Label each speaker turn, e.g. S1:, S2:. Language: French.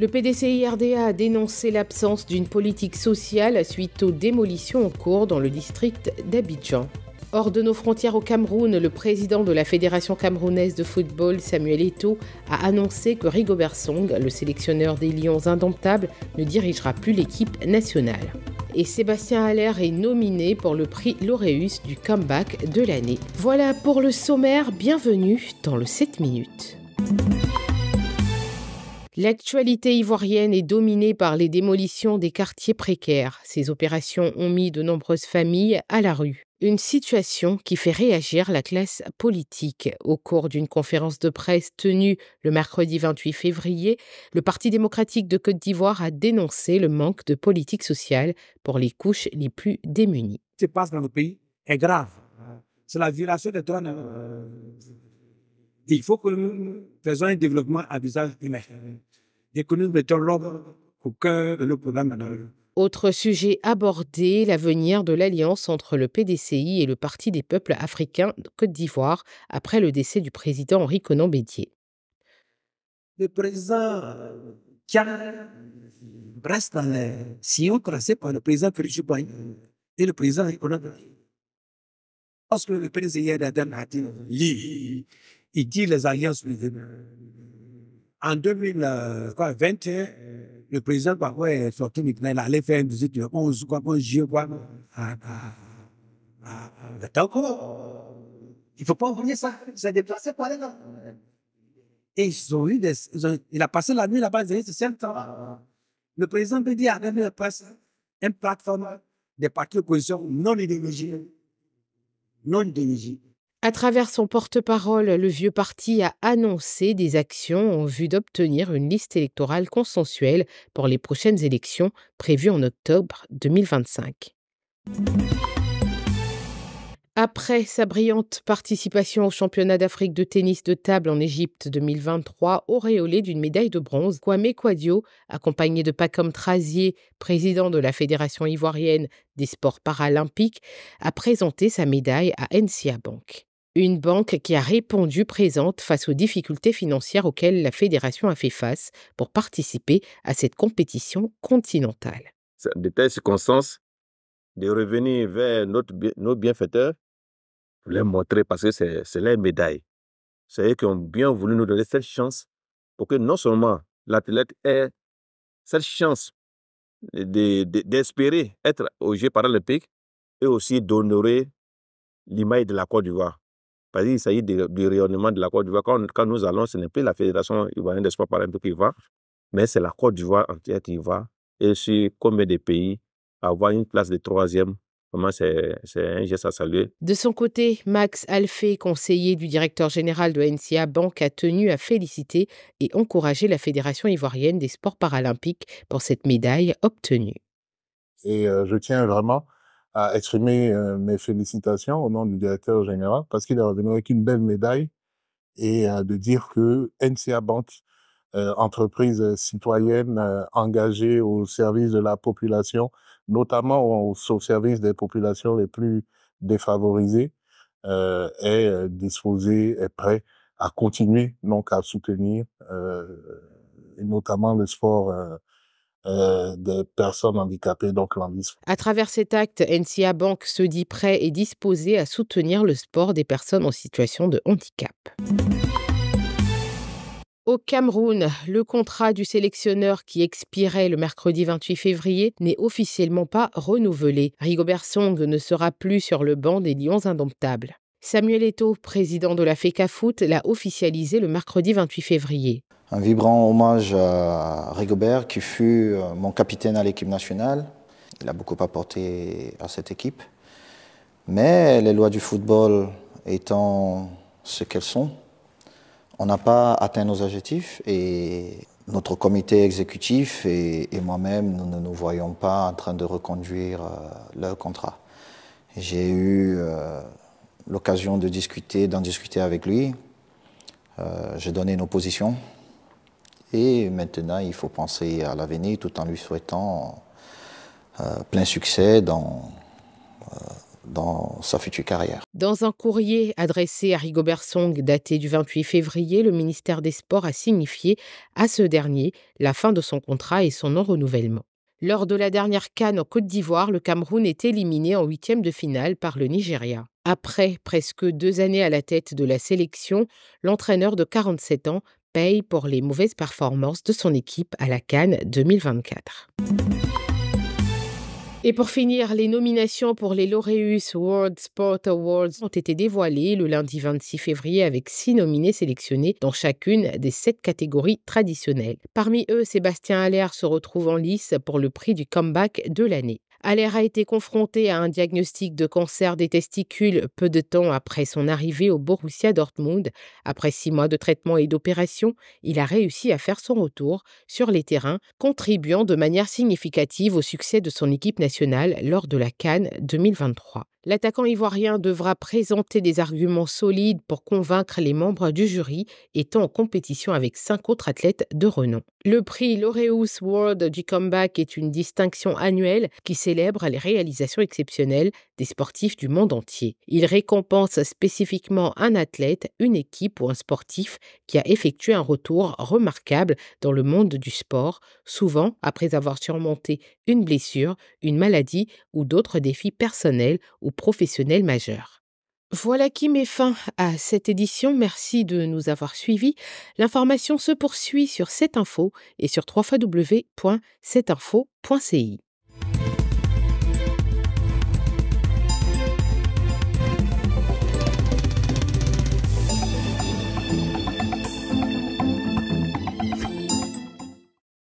S1: Le PDCI a dénoncé l'absence d'une politique sociale suite aux démolitions en cours dans le district d'Abidjan. Hors de nos frontières au Cameroun, le président de la Fédération camerounaise de football, Samuel Eto a annoncé que Rigobert Song, le sélectionneur des Lions indomptables, ne dirigera plus l'équipe nationale. Et Sébastien Haller est nominé pour le prix Laureus du comeback de l'année. Voilà pour le sommaire, bienvenue dans le 7 minutes. L'actualité ivoirienne est dominée par les démolitions des quartiers précaires. Ces opérations ont mis de nombreuses familles à la rue. Une situation qui fait réagir la classe politique. Au cours d'une conférence de presse tenue le mercredi 28 février, le Parti démocratique de Côte d'Ivoire a dénoncé le manque de politique sociale pour les couches les plus démunies. Ce qui se passe dans le pays est grave. Hein. C'est la violation des droits euh, il faut que nous faisons un développement à visage humain autre sujet abordé, l'avenir de l'alliance entre le PDCI et le Parti des peuples africains de Côte d'Ivoire après le décès du président Henri Conan Bédier. Le président Tian reste dans les sillons par le président Félix et le président Henri Conan Bédier. Lorsque le président a dit, il dit les alliances en 2021, euh, euh, le président parfois est sorti, il allait faire une visite 11 Il ne faut pas oublier ça. Il s'est déplacé par là. Et ils il a passé la nuit là-bas, il a eu hein. Le président peut a à la presse, une plateforme des partis d'opposition non idéologiques. Non idéologiques à travers son porte-parole, le vieux parti a annoncé des actions en vue d'obtenir une liste électorale consensuelle pour les prochaines élections prévues en octobre 2025. Après sa brillante participation au championnat d'Afrique de tennis de table en Égypte 2023, auréolé d'une médaille de bronze, Kwame Kwadio, accompagné de Pacom Trazier, président de la Fédération ivoirienne des sports paralympiques, a présenté sa médaille à NCA Bank. Une banque qui a répondu présente face aux difficultés financières auxquelles la fédération a fait face pour participer à cette compétition continentale. De telles circonstances, de revenir vers notre, nos bienfaiteurs, les montrer parce que c'est leur médaille. C'est eux qui ont bien voulu nous donner cette chance pour que non seulement l'athlète ait cette chance d'espérer être au jeu paralympique et aussi d'honorer l'image de la Côte d'Ivoire. Parce qu'il s'agit du, rayonnement de la Côte d'Ivoire. Quand, quand, nous allons, ce n'est plus la Fédération ivoirienne des sports paralympiques qui va, mais c'est la Côte d'Ivoire entière qui va. Et sur combien de pays avoir une place de troisième Vraiment, c'est un geste à saluer. De son côté, Max Alphé, conseiller du directeur général de NCA Banque, a tenu à féliciter et encourager la Fédération ivoirienne des sports paralympiques pour cette médaille obtenue. Et euh, je tiens vraiment à exprimer euh, mes félicitations au nom du directeur général parce qu'il est revenu avec une belle médaille et euh, de dire que NCA Bank euh, entreprise citoyenne engagée au service de la population, notamment au, service des populations les plus défavorisées, est disposée, est prête à continuer donc à soutenir notamment le sport euh, personnes handicapées, donc À travers cet acte, NCA Bank se dit prêt et disposé à soutenir le sport des personnes en situation de handicap. Au Cameroun, le contrat du sélectionneur qui expirait le mercredi 28 février n'est officiellement pas renouvelé. Rigobert Song ne sera plus sur le banc des Lions indomptables. Samuel Eto, président de la FECAFOOT, l'a officialisé le mercredi 28 février. Un vibrant hommage à Rigobert, qui fut euh, mon capitaine à l'équipe nationale. Il a beaucoup apporté à cette équipe. Mais les lois du football étant ce qu'elles sont, on n'a pas atteint nos objectifs et notre comité exécutif et, moi-même, nous ne nous voyons pas en train de reconduire euh, leur contrat. J'ai eu euh, l'occasion de discuter, d'en discuter avec lui. Euh, j'ai donné nos positions. Et maintenant, il faut penser à l'avenir tout en lui souhaitant euh, plein succès dans, euh, dans sa future carrière. Dans un courrier adressé à Rigobert Song daté du 28 février, le ministère des Sports a signifié à ce dernier la fin de son contrat et son non-renouvellement. Lors de la dernière canne en Côte d'Ivoire, le Cameroun est éliminé en huitième de finale par le Nigeria. Après presque deux années à la tête de la sélection, l'entraîneur de 47 ans paye pour les mauvaises performances de son équipe à la Cannes 2024. Et pour finir, les nominations pour les Laureus World Sport Awards ont été dévoilées le lundi 26 février avec six nominés sélectionnés dans chacune des sept catégories traditionnelles. Parmi eux, Sébastien Allaire se retrouve en lice pour le prix du comeback de l'année. Aller a été confronté à un diagnostic de cancer des testicules peu de temps après son arrivée au Borussia Dortmund. Après six mois de traitement et d'opération, il a réussi à faire son retour sur les terrains, contribuant de manière significative au succès de son équipe nationale lors de la Cannes 2023. L'attaquant ivoirien devra présenter des arguments solides pour convaincre les membres du jury, étant en compétition avec cinq autres athlètes de renom. Le prix Laureus World du Comeback est une distinction annuelle qui célèbre les réalisations exceptionnelles des sportifs du monde entier. Il récompense spécifiquement un athlète, une équipe ou un sportif qui a effectué un retour remarquable dans le monde du sport, souvent après avoir surmonté une blessure, une maladie ou d'autres défis personnels ou professionnels majeurs. Voilà qui met fin à cette édition. Merci de nous avoir suivis. L'information se poursuit sur cette info et sur www.cetinfo.ci.